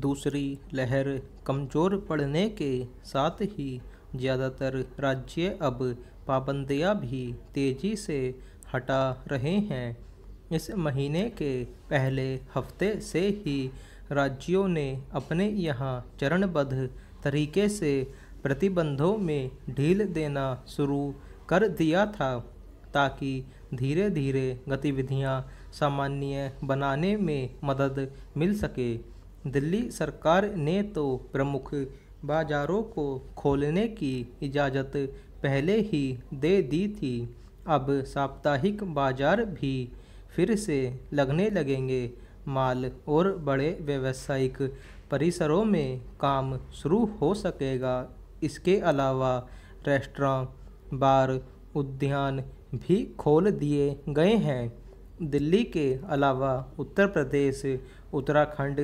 दूसरी लहर कमज़ोर पड़ने के साथ ही ज़्यादातर राज्य अब पाबंदियां भी तेज़ी से हटा रहे हैं इस महीने के पहले हफ्ते से ही राज्यों ने अपने यहाँ चरणबद्ध तरीके से प्रतिबंधों में ढील देना शुरू कर दिया था ताकि धीरे धीरे गतिविधियां सामान्य बनाने में मदद मिल सके दिल्ली सरकार ने तो प्रमुख बाज़ारों को खोलने की इजाज़त पहले ही दे दी थी अब साप्ताहिक बाज़ार भी फिर से लगने लगेंगे माल और बड़े व्यावसायिक परिसरों में काम शुरू हो सकेगा इसके अलावा रेस्टोरेंट बार उद्यान भी खोल दिए गए हैं दिल्ली के अलावा उत्तर प्रदेश उत्तराखंड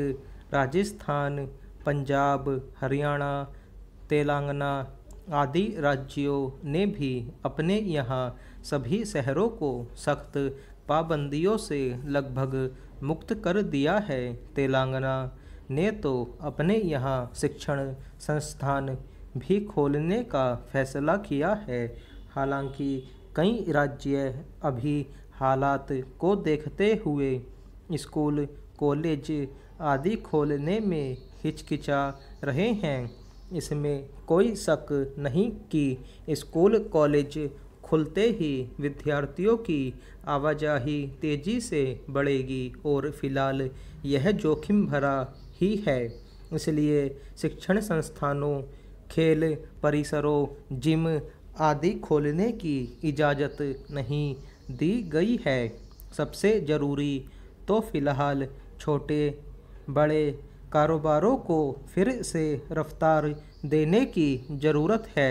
राजस्थान पंजाब हरियाणा तेलंगाना आदि राज्यों ने भी अपने यहाँ सभी शहरों को सख्त पाबंदियों से लगभग मुक्त कर दिया है तेलंगाना ने तो अपने यहाँ शिक्षण संस्थान भी खोलने का फैसला किया है हालांकि कई राज्य अभी हालात को देखते हुए स्कूल कॉलेज आदि खोलने में हिचकिचा रहे हैं इसमें कोई शक नहीं कि स्कूल कॉलेज खुलते ही विद्यार्थियों की आवाजाही तेज़ी से बढ़ेगी और फिलहाल यह जोखिम भरा ही है इसलिए शिक्षण संस्थानों खेल परिसरों जिम आदि खोलने की इजाज़त नहीं दी गई है सबसे ज़रूरी तो फ़िलहाल छोटे बड़े कारोबारों को फिर से रफ्तार देने की ज़रूरत है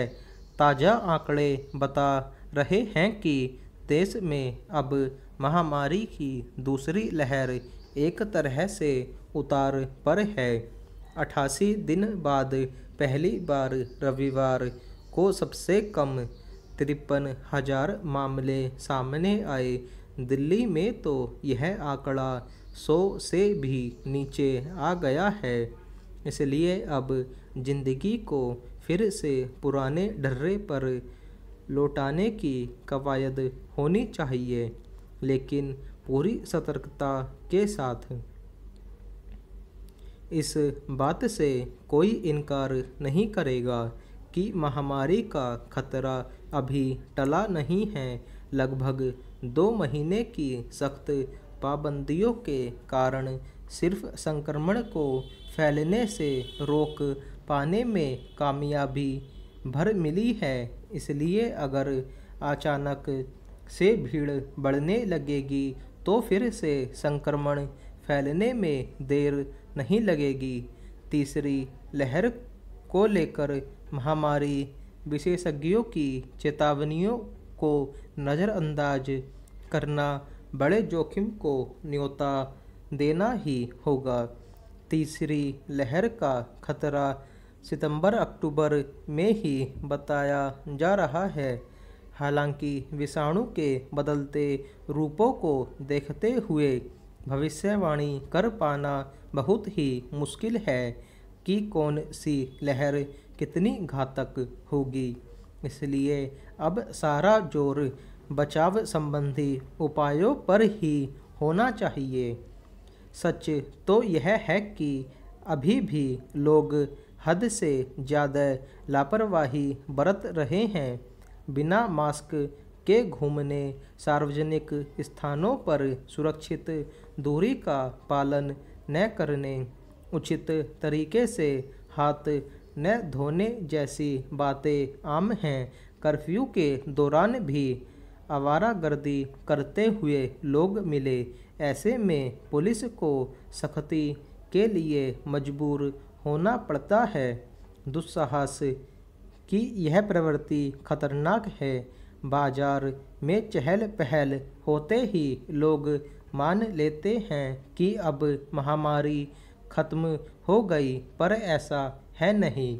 ताज़ा आंकड़े बता रहे हैं कि देश में अब महामारी की दूसरी लहर एक तरह से उतार पर है अठासी दिन बाद पहली बार रविवार को सबसे कम तिरपन हज़ार मामले सामने आए दिल्ली में तो यह आंकड़ा सौ से भी नीचे आ गया है इसलिए अब जिंदगी को फिर से पुराने ढर्रे पर लौटाने की कवायद होनी चाहिए लेकिन पूरी सतर्कता के साथ इस बात से कोई इनकार नहीं करेगा कि महामारी का खतरा अभी टला नहीं है लगभग दो महीने की सख्त पाबंदियों के कारण सिर्फ संक्रमण को फैलने से रोक पाने में कामयाबी भर मिली है इसलिए अगर अचानक से भीड़ बढ़ने लगेगी तो फिर से संक्रमण फैलने में देर नहीं लगेगी तीसरी लहर को लेकर महामारी विशेषज्ञों की चेतावनियों को नज़रअंदाज करना बड़े जोखिम को न्योता देना ही होगा तीसरी लहर का खतरा सितंबर अक्टूबर में ही बताया जा रहा है हालांकि विषाणु के बदलते रूपों को देखते हुए भविष्यवाणी कर पाना बहुत ही मुश्किल है कि कौन सी लहर कितनी घातक होगी इसलिए अब सारा जोर बचाव संबंधी उपायों पर ही होना चाहिए सच तो यह है कि अभी भी लोग हद से ज़्यादा लापरवाही बरत रहे हैं बिना मास्क के घूमने सार्वजनिक स्थानों पर सुरक्षित दूरी का पालन न करने उचित तरीके से हाथ न धोने जैसी बातें आम हैं कर्फ्यू के दौरान भी आवारा गर्दी करते हुए लोग मिले ऐसे में पुलिस को सख्ती के लिए मजबूर होना पड़ता है दुस्साहस की यह प्रवृत्ति खतरनाक है बाजार में चहल पहल होते ही लोग मान लेते हैं कि अब महामारी खत्म हो गई पर ऐसा है नहीं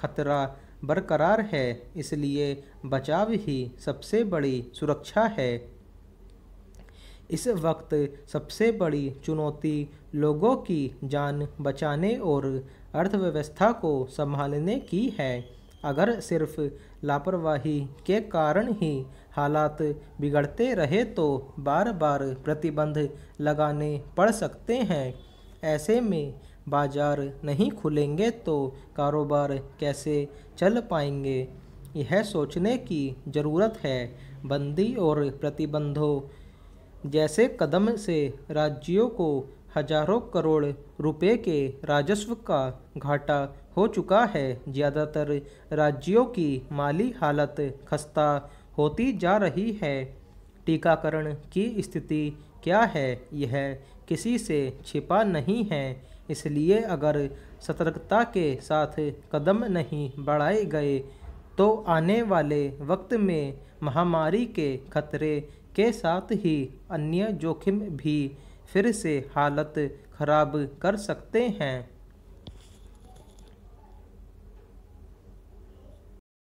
खतरा बरकरार है इसलिए बचाव ही सबसे बड़ी सुरक्षा है इस वक्त सबसे बड़ी चुनौती लोगों की जान बचाने और अर्थव्यवस्था को संभालने की है अगर सिर्फ लापरवाही के कारण ही हालात बिगड़ते रहे तो बार बार प्रतिबंध लगाने पड़ सकते हैं ऐसे में बाजार नहीं खुलेंगे तो कारोबार कैसे चल पाएंगे यह सोचने की ज़रूरत है बंदी और प्रतिबंधों जैसे कदम से राज्यों को हजारों करोड़ रुपए के राजस्व का घाटा हो चुका है ज़्यादातर राज्यों की माली हालत खस्ता होती जा रही है टीकाकरण की स्थिति क्या है यह किसी से छिपा नहीं है इसलिए अगर सतर्कता के साथ कदम नहीं बढ़ाए गए तो आने वाले वक्त में महामारी के खतरे के साथ ही अन्य जोखिम भी फिर से हालत खराब कर सकते हैं